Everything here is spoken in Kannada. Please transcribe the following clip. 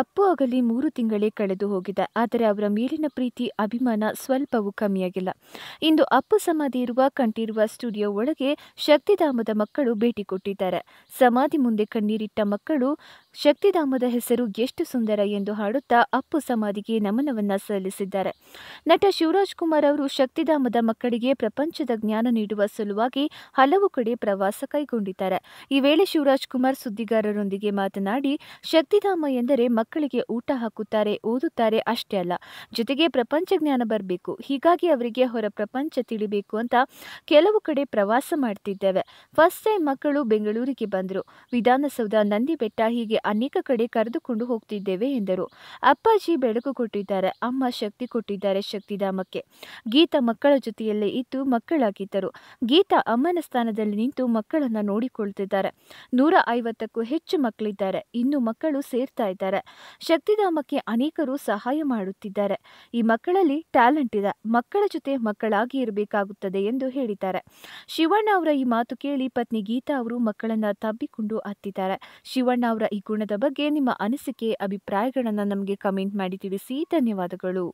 ಅಪ್ಪು ಆಗಲಿ ಮೂರು ತಿಂಗಳೇ ಕಳೆದು ಹೋಗಿದೆ ಆದರೆ ಅವರ ಮೇಲಿನ ಪ್ರೀತಿ ಅಭಿಮಾನ ಸ್ವಲ್ಪವೂ ಕಮ್ಮಿಯಾಗಿಲ್ಲ ಇಂದು ಅಪ್ಪು ಸಮಾಧಿ ಇರುವ ಕಂಠೀರುವ ಸ್ಟುಡಿಯೋ ಒಳಗೆ ಶಕ್ತಿಧಾಮದ ಮಕ್ಕಳು ಭೇಟಿ ಕೊಟ್ಟಿದ್ದಾರೆ ಸಮಾಧಿ ಮುಂದೆ ಕಣ್ಣೀರಿಟ್ಟ ಮಕ್ಕಳು ಶಕ್ತಿಧಾಮದ ಹೆಸರು ಎಷ್ಟು ಸುಂದರ ಎಂದು ಹಾಡುತ್ತಾ ಅಪ್ಪು ಸಮಾಧಿಗೆ ನಮನವನ್ನ ಸಲ್ಲಿಸಿದ್ದಾರೆ ನಟ ಶಿವರಾಜ್ ಕುಮಾರ್ ಅವರು ಶಕ್ತಿಧಾಮದ ಮಕ್ಕಳಿಗೆ ಪ್ರಪಂಚದ ಜ್ಞಾನ ನೀಡುವ ಸಲುವಾಗಿ ಹಲವು ಕಡೆ ಪ್ರವಾಸ ಕೈಗೊಂಡಿದ್ದಾರೆ ಈ ವೇಳೆ ಶಿವರಾಜ್ ಕುಮಾರ್ ಸುದ್ದಿಗಾರರೊಂದಿಗೆ ಮಾತನಾಡಿ ಶಕ್ತಿಧಾಮ ಎಂದರೆ ಮಕ್ಕಳಿಗೆ ಊಟ ಹಾಕುತ್ತಾರೆ ಓದುತ್ತಾರೆ ಅಷ್ಟೇ ಅಲ್ಲ ಜೊತೆಗೆ ಪ್ರಪಂಚ ಜ್ಞಾನ ಬರಬೇಕು ಹೀಗಾಗಿ ಅವರಿಗೆ ಹೊರ ಪ್ರಪಂಚ ತಿಳಿಬೇಕು ಅಂತ ಕೆಲವು ಕಡೆ ಪ್ರವಾಸ ಮಾಡ್ತಿದ್ದೇವೆ ಫಸ್ಟ್ ಟೈಮ್ ಮಕ್ಕಳು ಬೆಂಗಳೂರಿಗೆ ಬಂದರು ವಿಧಾನಸೌಧ ನಂದಿ ಬೆಟ್ಟ ಹೀಗೆ ಅನೇಕ ಕಡೆ ಕರೆದುಕೊಂಡು ಹೋಗ್ತಿದ್ದೇವೆ ಎಂದರು ಅಪ್ಪಾಜಿ ಬೆಳಕು ಕೊಟ್ಟಿದ್ದಾರೆ ಅಮ್ಮ ಶಕ್ತಿ ಕೊಟ್ಟಿದ್ದಾರೆ ಶಕ್ತಿಧಾಮಕ್ಕೆ ಗೀತಾ ಮಕ್ಕಳ ಜೊತೆಯಲ್ಲೇ ಇದ್ದು ಮಕ್ಕಳಾಗಿದ್ದರು ಗೀತಾ ಅಮ್ಮನ ಸ್ಥಾನದಲ್ಲಿ ನಿಂತು ಮಕ್ಕಳನ್ನು ನೋಡಿಕೊಳ್ತಿದ್ದಾರೆ ನೂರ ಐವತ್ತಕ್ಕೂ ಹೆಚ್ಚು ಮಕ್ಕಳಿದ್ದಾರೆ ಇನ್ನು ಮಕ್ಕಳು ಸೇರ್ತಾ ಇದ್ದಾರೆ ಶಕ್ತಿಧಾಮಕ್ಕೆ ಅನೇಕರು ಸಹಾಯ ಮಾಡುತ್ತಿದ್ದಾರೆ ಈ ಮಕ್ಕಳಲ್ಲಿ ಟ್ಯಾಲೆಂಟ್ ಇದೆ ಮಕ್ಕಳ ಜೊತೆ ಮಕ್ಕಳಾಗಿ ಇರಬೇಕಾಗುತ್ತದೆ ಎಂದು ಹೇಳಿದ್ದಾರೆ ಶಿವಣ್ಣ ಅವರ ಈ ಮಾತು ಕೇಳಿ ಪತ್ನಿ ಗೀತಾ ಅವರು ಮಕ್ಕಳನ್ನ ತಬ್ಬಿಕೊಂಡು ಅತ್ತಿದ್ದಾರೆ ಶಿವಣ್ಣ ಅವರ ಈ ಗುಣದ ಬಗ್ಗೆ ನಿಮ್ಮ ಅನಿಸಿಕೆ ಅಭಿಪ್ರಾಯಗಳನ್ನು ನಮಗೆ ಕಮೆಂಟ್ ಮಾಡಿ ತಿಳಿಸಿ ಧನ್ಯವಾದಗಳು